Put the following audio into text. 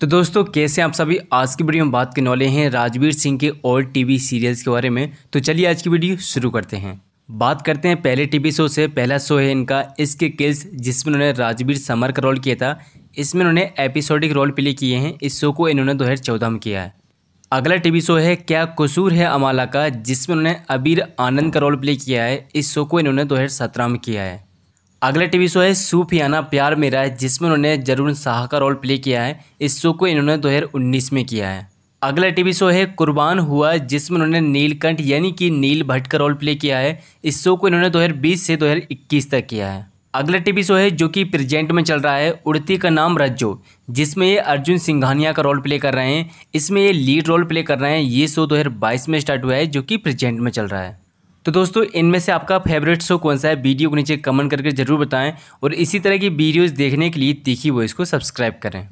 तो दोस्तों कैसे आप सभी आज की वीडियो में बात करने वाले हैं राजवीर सिंह के और टीवी सीरियल्स के बारे में तो चलिए आज की वीडियो शुरू करते हैं बात करते हैं पहले टीवी शो से पहला शो है इनका इसके किल्स जिसमें उन्होंने राजवीर समर का रोल किया था इसमें उन्होंने एपिसोडिक रोल प्ले किए हैं इस शो को इन्होंने दो में किया है अगला टी शो है क्या कसूर है अमाला का जिसमें उन्होंने अबीर आनंद का रोल प्ले किया है इस शो को इन्होंने दो में किया है अगला टीवी शो है सूफियाना प्यार मेरा है जिसमें उन्होंने जरूर शाह का रोल प्ले किया है इस शो को इन्होंने उन्नीस में किया है अगला टीवी शो है कुर्बान हुआ जिसमें उन्होंने नीलकंठ यानी कि नील भट्ट का रोल प्ले किया है इस शो को इन्होंने 2020 से 2021 तक किया है अगला टीवी शो है जो कि प्रेजेंट में चल रहा है उड़ती का नाम रज्जो जिसमें ये अर्जुन सिंघानिया का रोल प्ले कर रहे हैं इसमें ये लीड रोल प्ले कर रहे हैं ये शो बाईस में स्टार्ट हुआ है जो कि प्रेजेंट में चल रहा है तो दोस्तों इनमें से आपका फेवरेट शो कौन सा है वीडियो को नीचे कमेंट करके जरूर बताएं और इसी तरह की वीडियोस देखने के लिए तीखी वॉइस को सब्सक्राइब करें